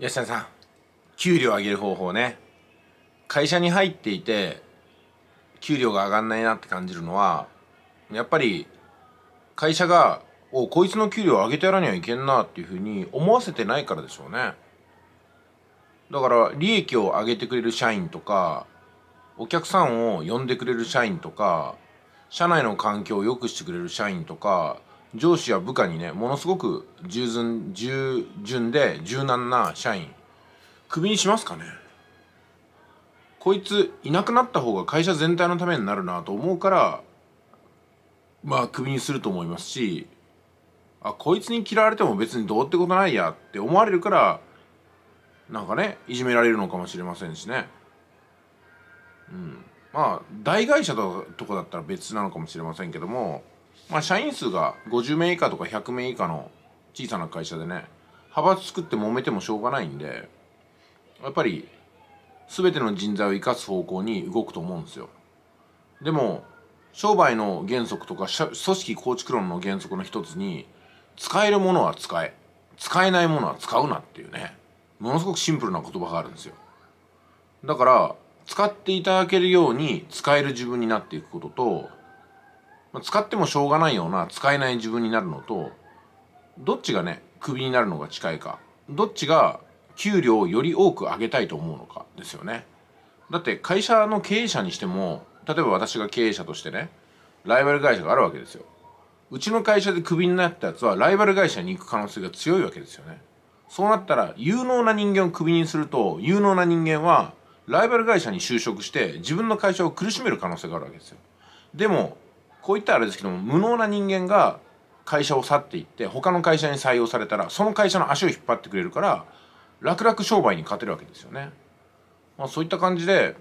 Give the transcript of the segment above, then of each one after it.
吉田さん給料上げる方法ね会社に入っていて給料が上がんないなって感じるのはやっぱり会社が「おこいつの給料上げてやらにはいけんな」っていうふうに思わせてないからでしょうねだから利益を上げてくれる社員とかお客さんを呼んでくれる社員とか社内の環境を良くしてくれる社員とか上司や部下にねものすごく従順従順で柔軟な社員クビにしますかねこいついなくなった方が会社全体のためになるなと思うからまあクビにすると思いますしあこいつに嫌われても別にどうってことないやって思われるからなんかねいじめられるのかもしれませんしねうんまあ大会社とかだったら別なのかもしれませんけどもまあ、社員数が50名以下とか100名以下の小さな会社でね派閥作って揉めてもしょうがないんでやっぱり全ての人材を生かす方向に動くと思うんですよでも商売の原則とか組織構築論の原則の一つに使えるものは使え使えないものは使うなっていうねものすごくシンプルな言葉があるんですよだから使っていただけるように使える自分になっていくこととまあ、使ってもしょうがないような使えない自分になるのとどっちがねクビになるのが近いかどっちが給料をより多く上げたいと思うのかですよねだって会社の経営者にしても例えば私が経営者としてねライバル会社があるわけですようちの会社でクビになったやつはライバル会社に行く可能性が強いわけですよねそうなったら有能な人間をクビにすると有能な人間はライバル会社に就職して自分の会社を苦しめる可能性があるわけですよでもこういったあれですけども無能な人間が会社を去っていって他の会社に採用されたらその会社の足を引っ張ってくれるから楽々商売に勝てるわけですよね。まあ、そういった感じで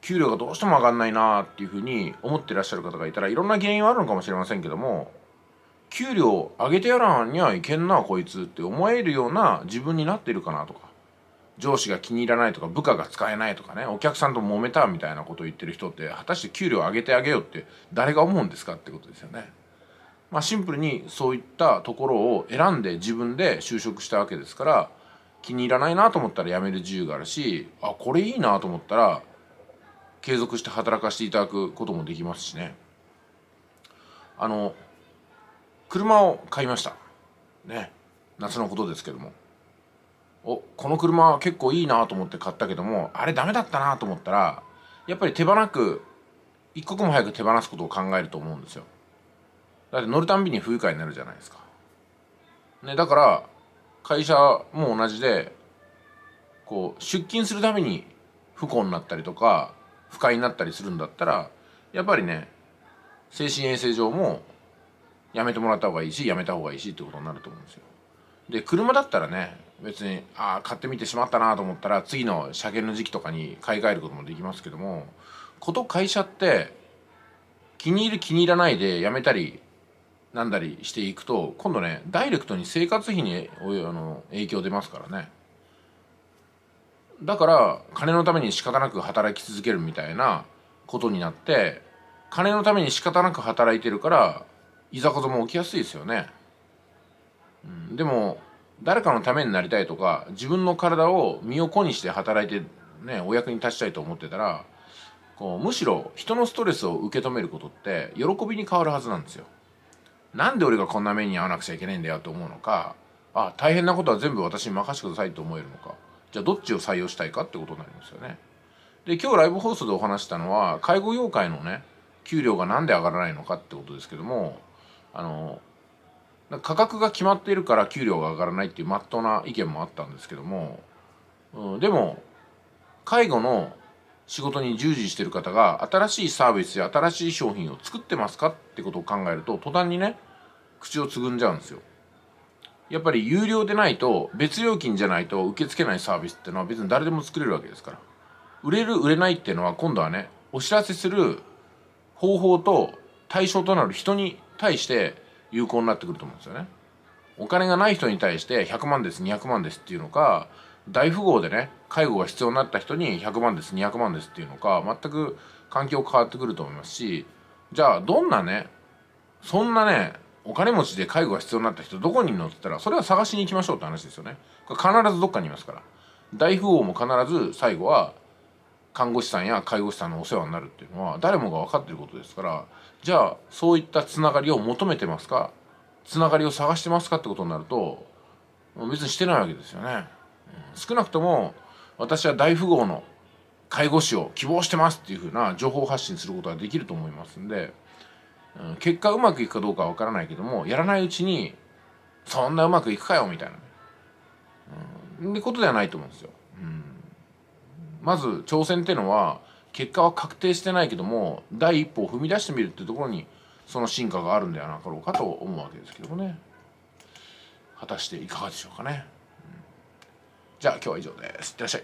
給料がどうしても上がんないなっていうふうに思ってらっしゃる方がいたらいろんな原因はあるのかもしれませんけども給料上げてやらんにはいけんなこいつって思えるような自分になっているかなとか上司が気に入らないとか部下が使えないとかねお客さんと揉めたみたいなことを言ってる人って果たして給料上げてあげようって誰が思うんですかってことですよね。まあ、シンプルにそういったところを選んで自分で就職したわけですから気に入らないなと思ったら辞める自由があるしあこれいいなと思ったら継続して働かせていただくこともできますしね。あの車を買いましたね夏のことですけどもおこの車結構いいなと思って買ったけどもあれダメだったなと思ったらやっぱり手放く一刻も早く手放すことを考えると思うんですよだって乗るたんびに不愉快になるじゃないですか、ね、だから会社も同じでこう出勤するために不幸になったりとか不快になったりするんだったらやっぱりね精神衛生上もやめてもらった方がいいしやめた方がいいしってことになると思うんですよで車だったらね別にああ買ってみてしまったなと思ったら次の車検の時期とかに買い替えることもできますけどもこと会社って気に入る気に入らないでやめたりなんだりしていくと今度ねダイレクトに生活費にあの影響出ますからねだから金のために仕方なく働き続けるみたいなことになって金のために仕方なく働いてるからいざこざも起きやすいですよね、うん、でも誰かのためになりたいとか自分の体を身を粉にして働いて、ね、お役に立ちたいと思ってたらこうむしろ人のストレスを受け止めることって喜びに変わるはずなんですよ。なんで俺がこんな目に遭わなくちゃいけないんだよと思うのかあ大変なことは全部私に任せてくださいと思えるのかじゃあどっちを採用したいかってことになりますよね。で今日ライブ放送でお話したのは介護業界のね給料が何で上がらないのかってことですけどもあの価格が決まっているから給料が上がらないっていうまっとうな意見もあったんですけども、うん、でも介護の仕事に従事してる方が新しいサービスや新しい商品を作ってますかってことを考えると途端にね口をつぐんじゃうんですよ。やっぱり有料でないと別料金じゃないと受け付けないサービスっていうのは別に誰でも作れるわけですから売れる売れないっていうのは今度はねお知らせする方法と対象となる人に対して有効になってくると思うんですよね。お金がない人に対して100万です200万ですっていうのか大富豪でね介護が必要になった人に100万です200万ですっていうのか全く環境変わってくると思いますしじゃあどんなねそんなねお金持ちで介護が必要になった人どこにいるのって言ったらそれは探しに行きましょうって話ですよね。これ必ずどっかにいますから大富豪も必ず最後は看護師さんや介護士さんのお世話になるっていうのは誰もが分かっていることですからじゃあそういったつながりを求めてますかつながりを探してますかってことになると別にしてないわけですよね。少なくとも私は大富豪の介護士を希望してますっていうふうな情報発信することができると思いますんで結果うまくいくかどうかは分からないけどもやらないうちにそんなうまくいくかよみたいな、うん、ってことではないと思うんですよ。まず挑戦っていうのは結果は確定してないけども第一歩を踏み出してみるっていうところにその進化があるんではなかろうかと思うわけですけどもね果たしていかがでしょうかね、うん、じゃあ今日は以上ですいってらっしゃい